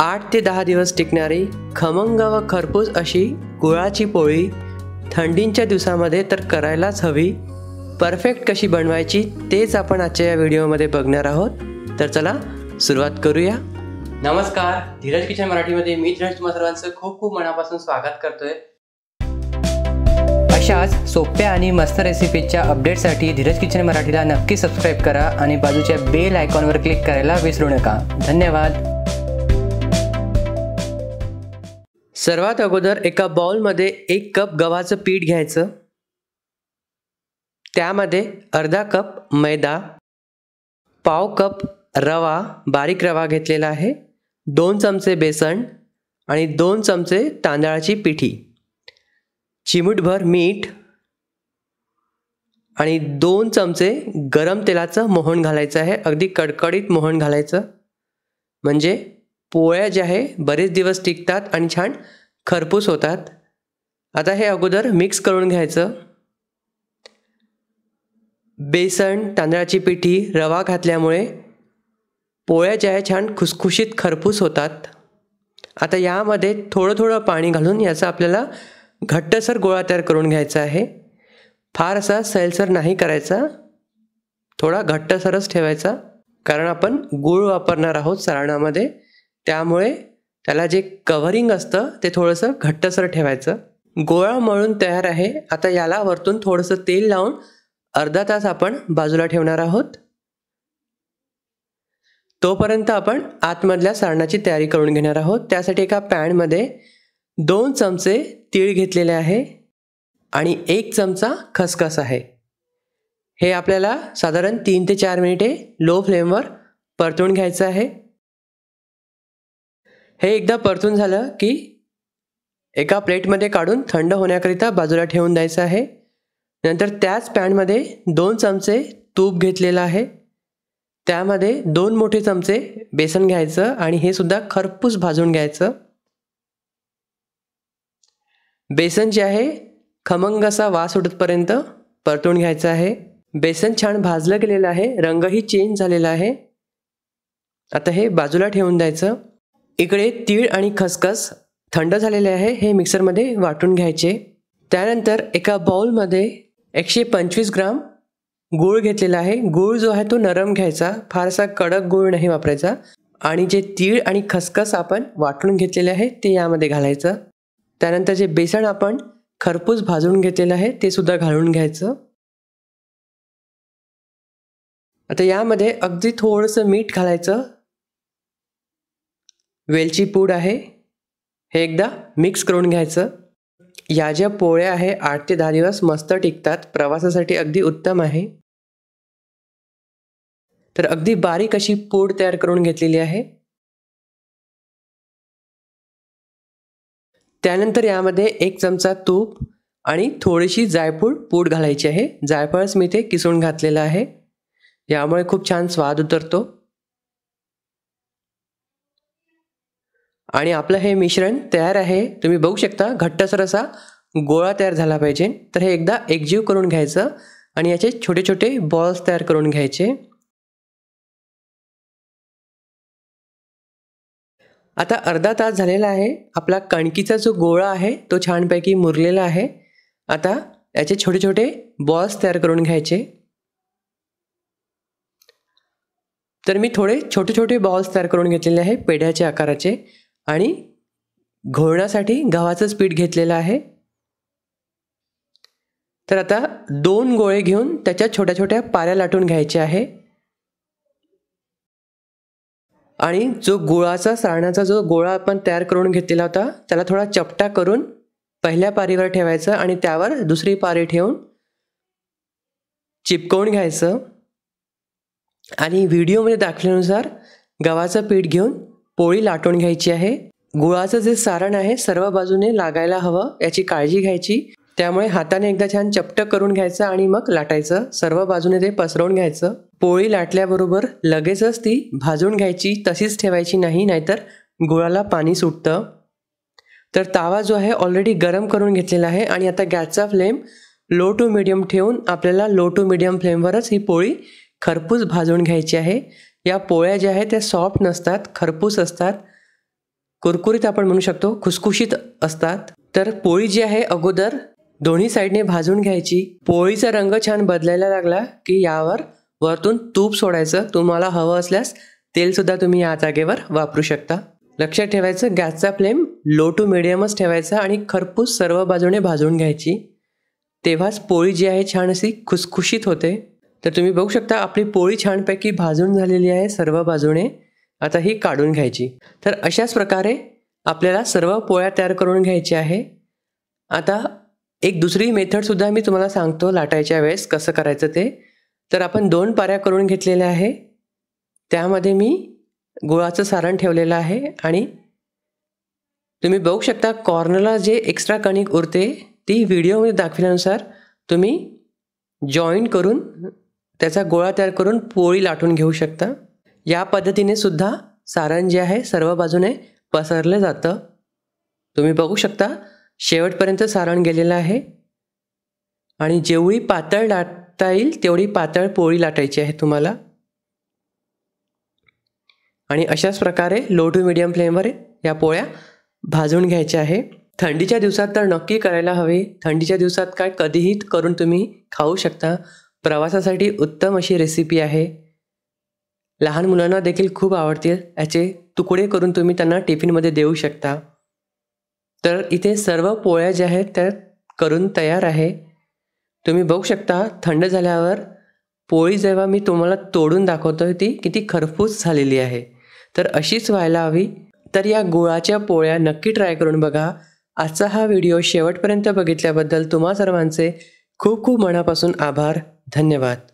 आठ ते दहा दिवस टिकणारी खमंग व खरपूस अशी गुळाची पोळी थंडींच्या दिवसामध्ये तर करायलाच हवी परफेक्ट कशी बनवायची तेच आपण आजच्या या व्हिडिओमध्ये बघणार आहोत तर चला सुरुवात करूया नमस्कार धीरज किचन मराठीमध्ये मी धीरज तुम्हा सर्वांचं खूप खूप मनापासून स्वागत करतोय अशाच सोप्या आणि मस्त रेसिपीच्या अपडेटसाठी धीरज किचन मराठीला नक्की सबस्क्राईब करा आणि बाजूच्या बेल आयकॉनवर क्लिक करायला विसरू नका धन्यवाद सर्वात अगोदर एका मध्ये एक कप गव्हाचं पीठ घ्यायचं त्यामध्ये अर्धा कप मैदा पाव कप रवा बारीक रवा घेतलेला आहे दोन चमचे बेसन आणि दोन चमचे तांदळाची पिठी चिमूटभर मीठ आणि दोन चमचे गरम तेलाचं मोहन घालायचं आहे अगदी कडकडीत मोहन घालायचं म्हणजे पोळ्या ज्या आहे बरेच दिवस टिकतात आणि छान खरपूस होतात आता हे अगोदर मिक्स करून घ्यायचं बेसन तांदळाची पिठी रवा घातल्यामुळे पोळ्या ज्या आहे छान खुसखुशीत खरपूस होतात आता यामध्ये थोडं थोडं पाणी घालून याचा आपल्याला घट्टसर गोळा तयार करून घ्यायचा आहे फार असा सैलसर नाही करायचा थोडा घट्टसरच ठेवायचा कारण आपण गूळ वापरणार आहोत सराणामध्ये त्यामुळे त्याला जे कव्हरिंग असतं ते थोडंसं घट्टसर ठेवायचं गोळा मळून तयार आहे आता याला वरतून थोडंसं तेल लावून अर्धा तास आपण बाजूला ठेवणार आहोत तोपर्यंत आपण आतमधल्या सारणाची तयारी करून घेणार आहोत त्यासाठी एका पॅनमध्ये दोन चमचे तीळ घेतलेले आहे आणि एक चमचा खसखस आहे हे आपल्याला साधारण तीन ते चार मिनिटे लो फ्लेमवर परतून घ्यायचं आहे हे एकदा परतून झालं की एका प्लेटमध्ये काढून थंड होण्याकरिता बाजूला ठेवून द्यायचं आहे नंतर त्याच पॅनमध्ये दोन चमचे तूप घेतलेलं आहे त्यामध्ये दोन मोठे चमचे बेसन घ्यायचं आणि हे सुद्धा खरपूस भाजून घ्यायचं बेसन जे आहे खमंग असा वास उठतपर्यंत परतून घ्यायचं आहे बेसन छान भाजलं गेलेलं आहे रंगही चेंज झालेला आहे आता हे बाजूला ठेवून द्यायचं इकडे तीळ आणि खसखस थंड झालेले आहे हे मिक्सरमध्ये वाटून घ्यायचे त्यानंतर एका बाउलमध्ये एकशे पंचवीस ग्राम गूळ घेतलेला आहे गूळ जो आहे तो नरम घ्यायचा फारसा कडक गूळ नाही वापरायचा आणि जे तीळ आणि खसखस आपण वाटून घेतलेले आहे ते यामध्ये घालायचं त्यानंतर जे बेसन आपण खरपूस भाजून घेतलेलं आहे ते सुद्धा घालून घ्यायचं आता यामध्ये अगदी थोडंसं मीठ घालायचं वेलची पूड आहे हे एकदा मिक्स करून घ्यायचं या ज्या पोळ्या आहे आठ ते दहा दिवस मस्त टिकतात प्रवासासाठी अगदी उत्तम आहे तर अगदी बारीक अशी पूड तयार करून घेतलेली आहे त्यानंतर यामध्ये एक चमचा तूप आणि थोडीशी जायफूळ पूड घालायची आहे जायफळच मी ते किसून घातलेलं आहे यामुळे खूप छान स्वाद उतरतो आणि आपलं हे मिश्रण तयार आहे तुम्ही बघू शकता घट्टसर असा गोळा तयार झाला पाहिजे तर हे एकदा एकजीव करून घ्यायचं आणि याचे छोटे छोटे बॉल्स तयार करून घ्यायचे आता अर्धा तास झालेला आहे आपला कणकीचा जो गोळा आहे तो छानपैकी मुरलेला आहे आता याचे छोटे छोटे बॉल्स तयार करून घ्यायचे तर मी थोडे छोटे छोटे बॉल्स तयार करून घेतलेले आहे पेढ्याच्या आकाराचे आणि घोळण्यासाठी गव्हाचंच पीठ घेतलेलं आहे तर आता दोन गोळे घेऊन त्याच्या छोट्या छोट्या पाऱ्या लाटून घ्यायच्या आहे आणि जो गुळाचा सारणाचा जो गोळा आपण तयार करून घेतलेला होता त्याला थोडा चपटा करून पहिल्या पारीवर ठेवायचं आणि त्यावर दुसरी पारी ठेवून चिपकवून घ्यायचं आणि व्हिडिओमध्ये दाखल्यानुसार गव्हाचं पीठ घेऊन पोळी लाटून घ्यायची आहे गुळाचं जे सारण आहे सर्व बाजूने लागायला हवं याची काळजी घ्यायची त्यामुळे हाताने एकदा छान चपट करून घ्यायचं आणि मग लाटायचं सर्व बाजूने ते पसरवून घ्यायचं पोळी लाटल्याबरोबर लगेचच ती भाजून घ्यायची तशीच ठेवायची नाही नाहीतर गुळाला पाणी सुटतं तर तावा जो आहे ऑलरेडी गरम करून घेतलेला आहे आणि आता गॅसचा फ्लेम लो टू मिडियम ठेवून आपल्याला लो टू मिडियम फ्लेमवरच ही पोळी खरपूस भाजून घ्यायची आहे या पोळ्या ज्या आहेत त्या सॉफ्ट नसतात खरपूस असतात कुरकुरीत आपण म्हणू शकतो खुसखुशीत असतात तर पोळी जी आहे अगोदर दोन्ही साईडने भाजून घ्यायची पोळीचा रंग छान बदलायला लागला की यावर वरतून तूप सोडायचं तुम्हाला हवं असल्यास तेलसुद्धा तुम्ही या जागेवर वापरू शकता लक्षात ठेवायचं गॅसचा फ्लेम लो टू मिडियमच ठेवायचा आणि खरपूस सर्व बाजूने भाजून घ्यायची तेव्हाच पोळी जी आहे छान अशी खुसखुशीत होते तर तुम्ही बघू शकता आपली पोळी छानपैकी भाजून झालेली आहे सर्व बाजूने आता ही काढून घ्यायची तर अशाच प्रकारे आपल्याला सर्व पोळ्या तयार करून घ्यायच्या आहे आता एक दुसरी मेथडसुद्धा मी तुम्हाला सांगतो लाटायच्या वेळेस कसं करायचं ते तर आपण दोन पाऱ्या करून घेतलेल्या आहे त्यामध्ये मी गुळाचं सारण ठेवलेलं आहे आणि तुम्ही बघू शकता कॉर्नरला जे एक्स्ट्रा कणिक उरते ती व्हिडिओमध्ये दाखवल्यानुसार तुम्ही जॉईन करून त्याचा गोळा तयार करून पोळी लाटून घेऊ शकता या पद्धतीने सुद्धा सारण जे आहे सर्व बाजूने पसरलं जातं तुम्ही बघू शकता शेवटपर्यंत सारण गेलेलं आहे आणि जेवढी पातळ लाटता येईल तेवढी पातळ पोळी लाटायची आहे तुम्हाला आणि अशाच प्रकारे लो टू मिडियम फ्लेमवर या पोळ्या भाजून घ्यायच्या आहे थंडीच्या दिवसात तर नक्की करायला हवी थंडीच्या दिवसात काय कधीही करून तुम्ही खाऊ शकता प्रवासासाठी उत्तम अशी रेसिपी आहे लहान मुलांना देखील खूप आवडतील याचे तुकडे करून तुम्ही त्यांना टिफिनमध्ये देऊ शकता तर इथे सर्व पोळ्या ज्या आहेत त्या करून तयार आहे तुम्ही बघू शकता थंड झाल्यावर पोळी जेव्हा मी तुम्हाला तोडून दाखवतो ती किती खरफूस झालेली आहे तर अशीच व्हायला हवी तर या गुळाच्या पोळ्या नक्की ट्राय करून बघा आजचा हा व्हिडिओ शेवटपर्यंत बघितल्याबद्दल तुम्हा सर्वांचे खूप खूप मनापासून आभार धन्यवाद